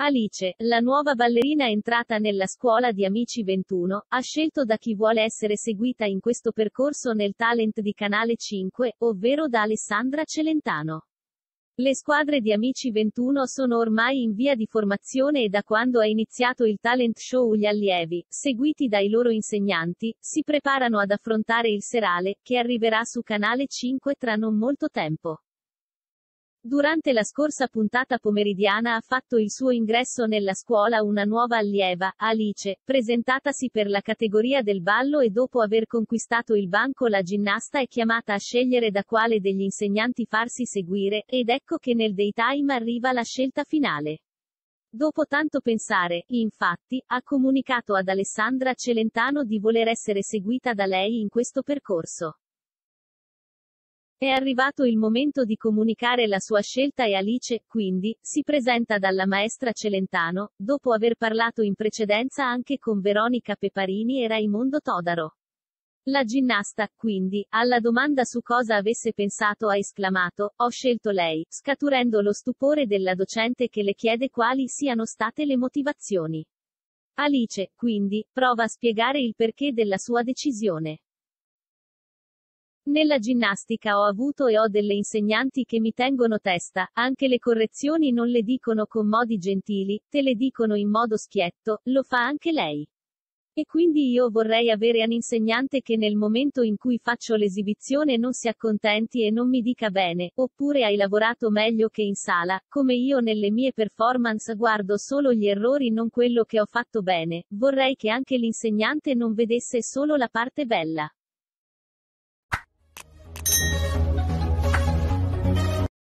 Alice, la nuova ballerina entrata nella scuola di Amici 21, ha scelto da chi vuole essere seguita in questo percorso nel talent di Canale 5, ovvero da Alessandra Celentano. Le squadre di Amici 21 sono ormai in via di formazione e da quando è iniziato il talent show gli allievi, seguiti dai loro insegnanti, si preparano ad affrontare il serale, che arriverà su Canale 5 tra non molto tempo. Durante la scorsa puntata pomeridiana ha fatto il suo ingresso nella scuola una nuova allieva, Alice, presentatasi per la categoria del ballo e dopo aver conquistato il banco la ginnasta è chiamata a scegliere da quale degli insegnanti farsi seguire, ed ecco che nel daytime arriva la scelta finale. Dopo tanto pensare, infatti, ha comunicato ad Alessandra Celentano di voler essere seguita da lei in questo percorso. È arrivato il momento di comunicare la sua scelta e Alice, quindi, si presenta dalla maestra Celentano, dopo aver parlato in precedenza anche con Veronica Peparini e Raimondo Todaro. La ginnasta, quindi, alla domanda su cosa avesse pensato ha esclamato, ho scelto lei, scaturendo lo stupore della docente che le chiede quali siano state le motivazioni. Alice, quindi, prova a spiegare il perché della sua decisione. Nella ginnastica ho avuto e ho delle insegnanti che mi tengono testa, anche le correzioni non le dicono con modi gentili, te le dicono in modo schietto, lo fa anche lei. E quindi io vorrei avere un insegnante che nel momento in cui faccio l'esibizione non si accontenti e non mi dica bene, oppure hai lavorato meglio che in sala, come io nelle mie performance guardo solo gli errori non quello che ho fatto bene, vorrei che anche l'insegnante non vedesse solo la parte bella.